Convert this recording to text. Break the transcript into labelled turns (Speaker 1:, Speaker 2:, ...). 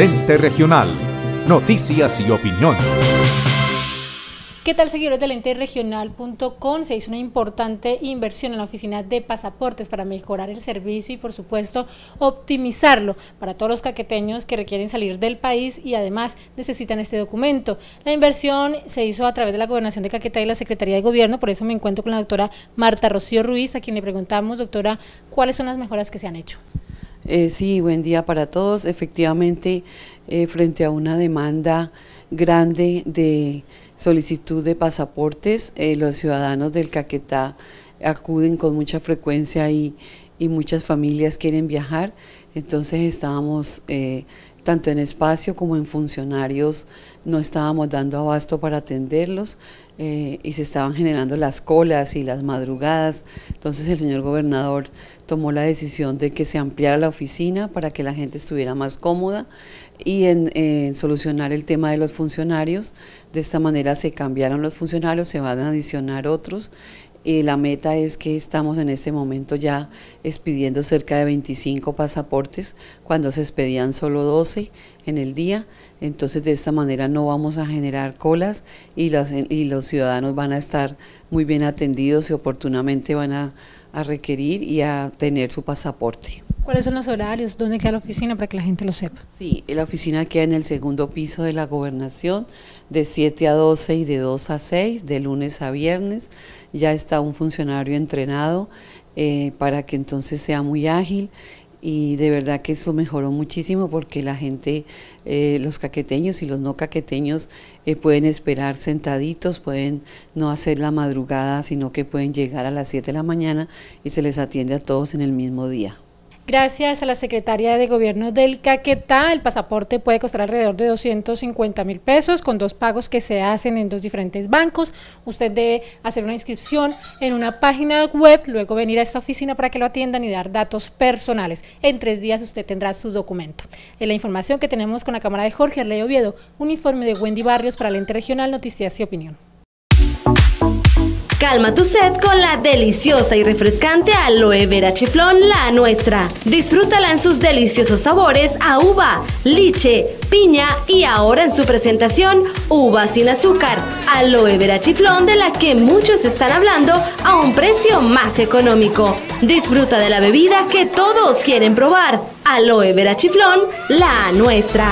Speaker 1: Lente Regional. Noticias y opinión.
Speaker 2: ¿Qué tal seguidores de lenteregional.com? Se hizo una importante inversión en la oficina de pasaportes para mejorar el servicio y por supuesto optimizarlo para todos los caqueteños que requieren salir del país y además necesitan este documento. La inversión se hizo a través de la Gobernación de Caquetá y la Secretaría de Gobierno, por eso me encuentro con la doctora Marta Rocío Ruiz, a quien le preguntamos, doctora, ¿cuáles son las mejoras que se han hecho?
Speaker 3: Eh, sí, buen día para todos. Efectivamente, eh, frente a una demanda grande de solicitud de pasaportes, eh, los ciudadanos del Caquetá acuden con mucha frecuencia y, y muchas familias quieren viajar. Entonces estábamos tanto en espacio como en funcionarios, no estábamos dando abasto para atenderlos eh, y se estaban generando las colas y las madrugadas. Entonces el señor gobernador tomó la decisión de que se ampliara la oficina para que la gente estuviera más cómoda y en solucionar el tema de los funcionarios. De esta manera se cambiaron los funcionarios, se van a adicionar otros y la meta es que estamos en este momento ya expidiendo cerca de 25 pasaportes, cuando se expedían solo 12 en el día, entonces de esta manera no vamos a generar colas y, y los ciudadanos van a estar muy bien atendidos y oportunamente van a requerir y a tener su pasaporte.
Speaker 2: ¿Cuáles son los horarios? ¿Dónde queda la oficina para que la gente lo sepa?
Speaker 3: Sí, la oficina queda en el segundo piso de la gobernación, de 7 a 12 y de 2 a 6, de lunes a viernes. Ya está un funcionario entrenado eh, para que entonces sea muy ágil y de verdad que eso mejoró muchísimo porque la gente, eh, los caqueteños y los no caqueteños eh, pueden esperar sentaditos, pueden no hacer la madrugada, sino que pueden llegar a las 7 de la mañana y se les atiende a todos en el mismo día.
Speaker 2: Gracias a la secretaria de Gobierno del Caquetá, el pasaporte puede costar alrededor de 250 mil pesos con dos pagos que se hacen en dos diferentes bancos. Usted debe hacer una inscripción en una página web, luego venir a esta oficina para que lo atiendan y dar datos personales. En tres días usted tendrá su documento. En la información que tenemos con la cámara de Jorge Arley Oviedo, un informe de Wendy Barrios para el Ente Regional Noticias y Opinión.
Speaker 1: Calma tu sed con la deliciosa y refrescante aloe vera chiflón, la nuestra. Disfrútala en sus deliciosos sabores a uva, liche, piña y ahora en su presentación, uva sin azúcar. Aloe vera chiflón de la que muchos están hablando a un precio más económico. Disfruta de la bebida que todos quieren probar. Aloe vera chiflón, la nuestra.